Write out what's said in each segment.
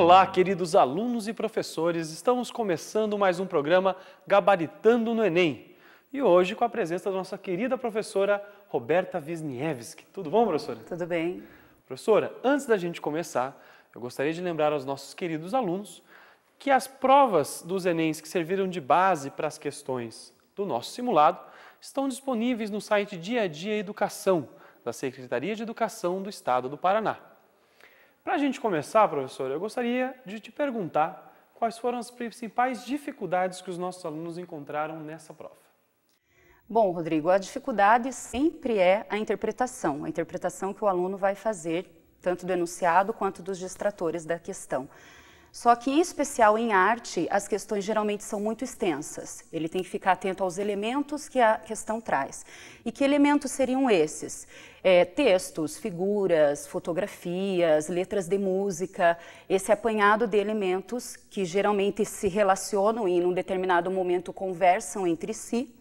Olá, queridos alunos e professores, estamos começando mais um programa Gabaritando no Enem. E hoje com a presença da nossa querida professora Roberta Wisniewski. Tudo bom, professora? Tudo bem. Professora, antes da gente começar, eu gostaria de lembrar aos nossos queridos alunos que as provas dos Enems que serviram de base para as questões do nosso simulado estão disponíveis no site Dia a Dia Educação, da Secretaria de Educação do Estado do Paraná. Para a gente começar, professor, eu gostaria de te perguntar quais foram as principais dificuldades que os nossos alunos encontraram nessa prova. Bom, Rodrigo, a dificuldade sempre é a interpretação, a interpretação que o aluno vai fazer, tanto do enunciado quanto dos distratores da questão. Só que, em especial em arte, as questões geralmente são muito extensas. Ele tem que ficar atento aos elementos que a questão traz. E que elementos seriam esses? É, textos, figuras, fotografias, letras de música, esse apanhado de elementos que geralmente se relacionam e, em um determinado momento, conversam entre si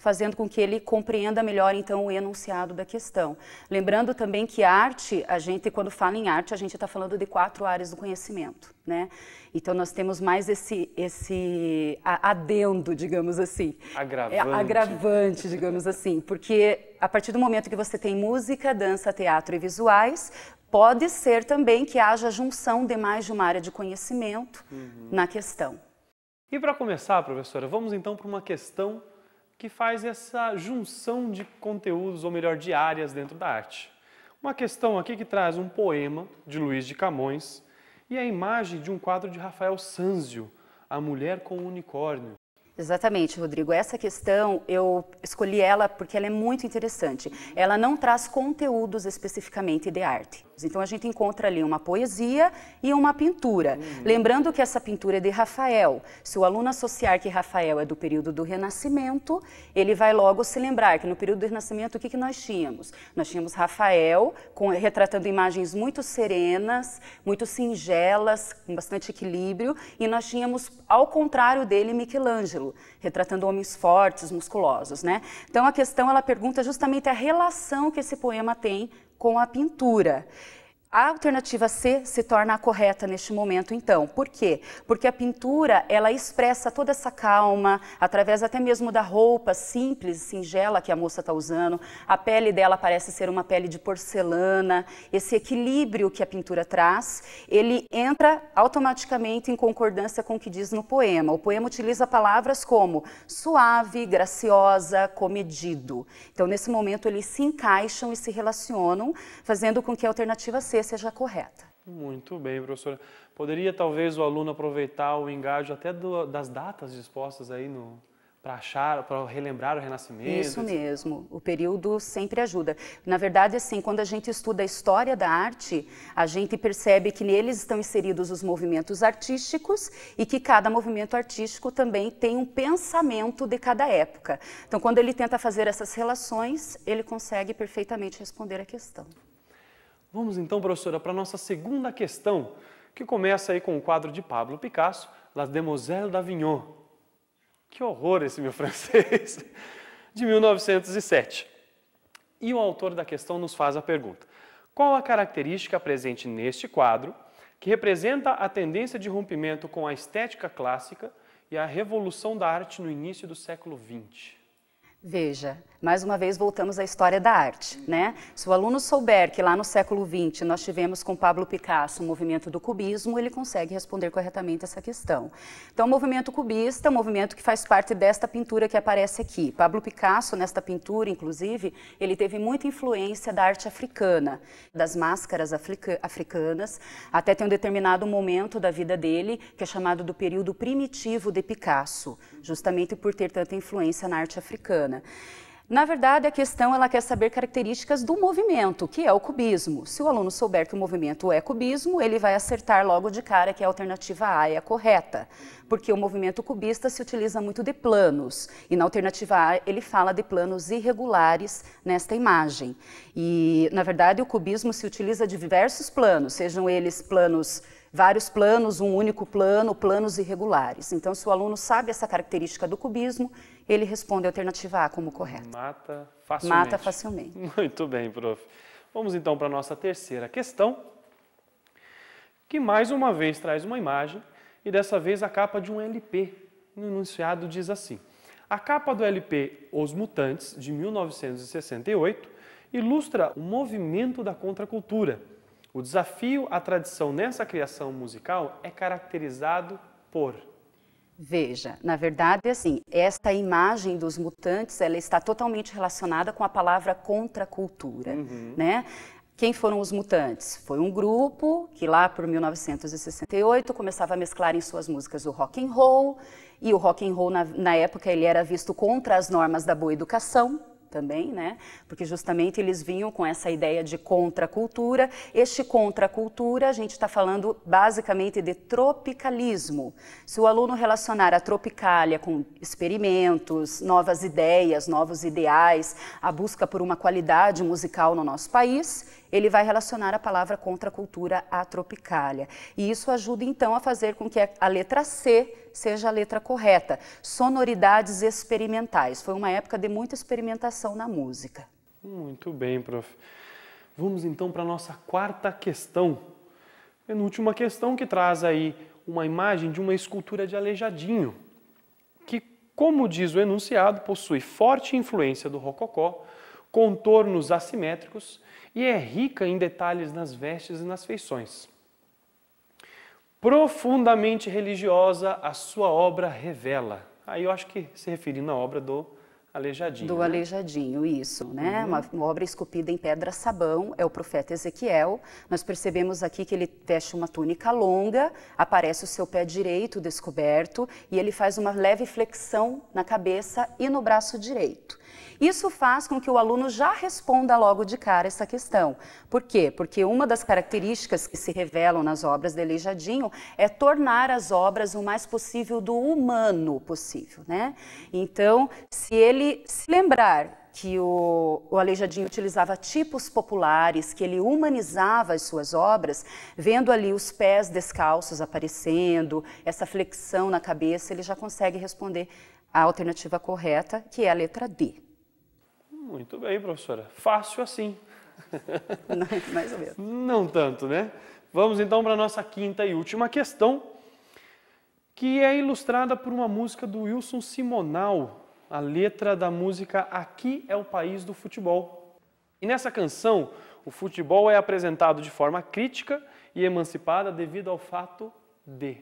fazendo com que ele compreenda melhor então o enunciado da questão. Lembrando também que arte, a gente quando fala em arte, a gente está falando de quatro áreas do conhecimento, né? Então nós temos mais esse esse adendo, digamos assim, é, agravante, é, agravante, digamos assim, porque a partir do momento que você tem música, dança, teatro e visuais, pode ser também que haja junção de mais de uma área de conhecimento uhum. na questão. E para começar, professora, vamos então para uma questão que faz essa junção de conteúdos, ou melhor, de áreas dentro da arte. Uma questão aqui que traz um poema de Luiz de Camões e a imagem de um quadro de Rafael Sanzio, A Mulher com o Unicórnio, Exatamente, Rodrigo. Essa questão eu escolhi ela porque ela é muito interessante. Ela não traz conteúdos especificamente de arte. Então a gente encontra ali uma poesia e uma pintura. Uhum. Lembrando que essa pintura é de Rafael. Se o aluno associar que Rafael é do período do Renascimento, ele vai logo se lembrar que no período do Renascimento o que, que nós tínhamos? Nós tínhamos Rafael com, retratando imagens muito serenas, muito singelas, com bastante equilíbrio, e nós tínhamos, ao contrário dele, Michelangelo retratando homens fortes, musculosos, né? Então a questão ela pergunta justamente a relação que esse poema tem com a pintura. A alternativa C se torna a correta neste momento, então. Por quê? Porque a pintura, ela expressa toda essa calma, através até mesmo da roupa simples, singela que a moça está usando. A pele dela parece ser uma pele de porcelana. Esse equilíbrio que a pintura traz, ele entra automaticamente em concordância com o que diz no poema. O poema utiliza palavras como suave, graciosa, comedido. Então, nesse momento, eles se encaixam e se relacionam, fazendo com que a alternativa C seja correta. Muito bem, professora. Poderia talvez o aluno aproveitar o engajo até do, das datas dispostas aí no, para achar, para relembrar o Renascimento. Isso mesmo, o período sempre ajuda. Na verdade, assim, quando a gente estuda a história da arte, a gente percebe que neles estão inseridos os movimentos artísticos e que cada movimento artístico também tem um pensamento de cada época. Então, quando ele tenta fazer essas relações, ele consegue perfeitamente responder a questão. Vamos então, professora, para a nossa segunda questão, que começa aí com o quadro de Pablo Picasso, La Demoiselle d'Avignon. Que horror esse meu francês! De 1907. E o autor da questão nos faz a pergunta: qual a característica presente neste quadro que representa a tendência de rompimento com a estética clássica e a revolução da arte no início do século XX? Veja, mais uma vez voltamos à história da arte, né? Se o aluno souber que lá no século XX nós tivemos com Pablo Picasso o movimento do cubismo, ele consegue responder corretamente essa questão. Então, o movimento cubista é um movimento que faz parte desta pintura que aparece aqui. Pablo Picasso, nesta pintura, inclusive, ele teve muita influência da arte africana, das máscaras africanas, até tem um determinado momento da vida dele, que é chamado do período primitivo de Picasso, justamente por ter tanta influência na arte africana. Na verdade, a questão ela quer saber características do movimento, que é o cubismo. Se o aluno souber que o movimento é cubismo, ele vai acertar logo de cara que a alternativa A é a correta, porque o movimento cubista se utiliza muito de planos, e na alternativa A ele fala de planos irregulares nesta imagem. E, na verdade, o cubismo se utiliza de diversos planos, sejam eles planos vários planos, um único plano, planos irregulares. Então, se o aluno sabe essa característica do cubismo, ele responde a alternativa A como correta. Mata facilmente. Mata facilmente. Muito bem, prof. Vamos então para a nossa terceira questão, que mais uma vez traz uma imagem e dessa vez a capa de um LP. No enunciado diz assim: A capa do LP Os Mutantes, de 1968, ilustra o movimento da contracultura o desafio à tradição nessa criação musical é caracterizado por Veja, na verdade, assim, esta imagem dos mutantes, ela está totalmente relacionada com a palavra contracultura, uhum. né? Quem foram os mutantes? Foi um grupo que lá por 1968 começava a mesclar em suas músicas o rock and roll, e o rock and roll na, na época ele era visto contra as normas da boa educação, também, né? Porque justamente eles vinham com essa ideia de contracultura. Este contracultura, a gente está falando basicamente de tropicalismo. Se o aluno relacionar a tropicália com experimentos, novas ideias, novos ideais, a busca por uma qualidade musical no nosso país, ele vai relacionar a palavra cultura à tropicália. E isso ajuda, então, a fazer com que a letra C seja a letra correta. Sonoridades experimentais. Foi uma época de muita experimentação na música. Muito bem, prof. Vamos, então, para a nossa quarta questão. Penúltima questão que traz aí uma imagem de uma escultura de Aleijadinho, que, como diz o enunciado, possui forte influência do rococó, contornos assimétricos e é rica em detalhes nas vestes e nas feições. Profundamente religiosa, a sua obra revela. Aí eu acho que se referindo à obra do Aleijadinho. Do né? Aleijadinho, isso, né? Uhum. Uma, uma, obra esculpida em pedra sabão, é o profeta Ezequiel. Nós percebemos aqui que ele veste uma túnica longa, aparece o seu pé direito descoberto e ele faz uma leve flexão na cabeça e no braço direito. Isso faz com que o aluno já responda logo de cara essa questão. Por quê? Porque uma das características que se revelam nas obras de Aleijadinho é tornar as obras o mais possível do humano possível, né? Então, se ele ele se lembrar que o, o Aleijadinho utilizava tipos populares, que ele humanizava as suas obras, vendo ali os pés descalços aparecendo, essa flexão na cabeça, ele já consegue responder a alternativa correta, que é a letra D. Muito bem, professora. Fácil assim. Não, mais ou menos. Não tanto, né? Vamos então para a nossa quinta e última questão, que é ilustrada por uma música do Wilson Simonal, a letra da música Aqui é o País do Futebol. E nessa canção, o futebol é apresentado de forma crítica e emancipada devido ao fato de.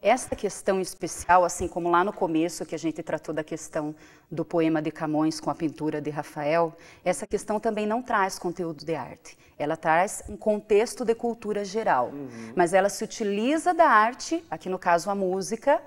Esta questão especial, assim como lá no começo que a gente tratou da questão do poema de Camões com a pintura de Rafael, essa questão também não traz conteúdo de arte. Ela traz um contexto de cultura geral, uhum. mas ela se utiliza da arte, aqui no caso a música,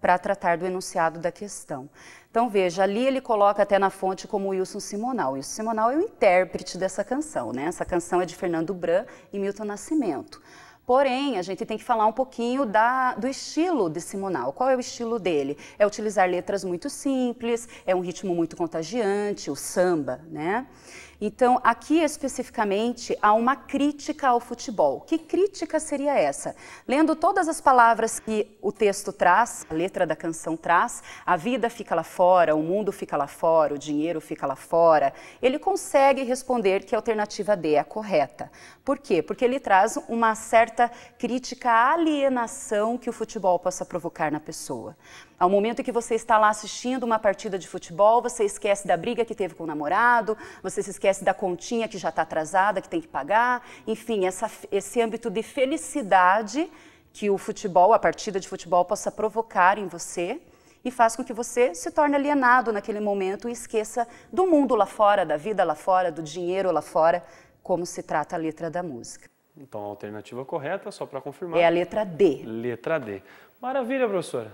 para tratar do enunciado da questão. Então veja, ali ele coloca até na fonte como Wilson Simonal. Wilson Simonal é o intérprete dessa canção, né? Essa canção é de Fernando Bran e Milton Nascimento. Porém, a gente tem que falar um pouquinho da, do estilo de Simonal. Qual é o estilo dele? É utilizar letras muito simples, é um ritmo muito contagiante, o samba, né? Então, aqui especificamente há uma crítica ao futebol. Que crítica seria essa? Lendo todas as palavras que o texto traz, a letra da canção traz, a vida fica lá fora, o mundo fica lá fora, o dinheiro fica lá fora, ele consegue responder que a alternativa D é a correta. Por quê? Porque ele traz uma certa crítica à alienação que o futebol possa provocar na pessoa. Ao momento em que você está lá assistindo uma partida de futebol, você esquece da briga que teve com o namorado, você se esquece esquece da continha que já está atrasada, que tem que pagar. Enfim, essa, esse âmbito de felicidade que o futebol, a partida de futebol, possa provocar em você e faz com que você se torne alienado naquele momento e esqueça do mundo lá fora, da vida lá fora, do dinheiro lá fora, como se trata a letra da música. Então, a alternativa correta, só para confirmar. É a letra D. Letra D. Maravilha, professora.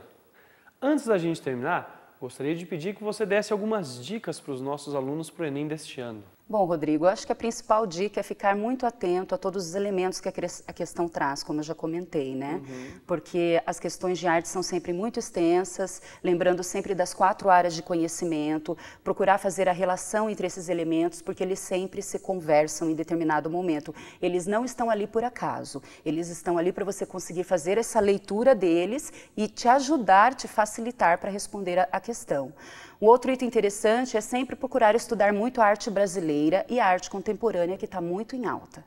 Antes da gente terminar, gostaria de pedir que você desse algumas dicas para os nossos alunos para o Enem deste ano. Bom, Rodrigo, acho que a principal dica é ficar muito atento a todos os elementos que a questão traz, como eu já comentei, né? Uhum. Porque as questões de arte são sempre muito extensas, lembrando sempre das quatro áreas de conhecimento, procurar fazer a relação entre esses elementos, porque eles sempre se conversam em determinado momento. Eles não estão ali por acaso, eles estão ali para você conseguir fazer essa leitura deles e te ajudar, te facilitar para responder a questão. Um outro item interessante é sempre procurar estudar muito a arte brasileira e a arte contemporânea, que está muito em alta.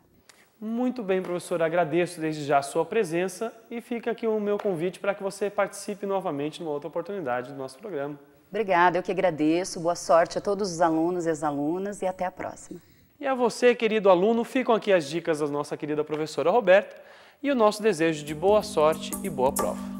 Muito bem, professora. Agradeço desde já a sua presença e fica aqui o meu convite para que você participe novamente numa outra oportunidade do nosso programa. Obrigada, eu que agradeço. Boa sorte a todos os alunos e as alunas e até a próxima. E a você, querido aluno, ficam aqui as dicas da nossa querida professora Roberta e o nosso desejo de boa sorte e boa prova.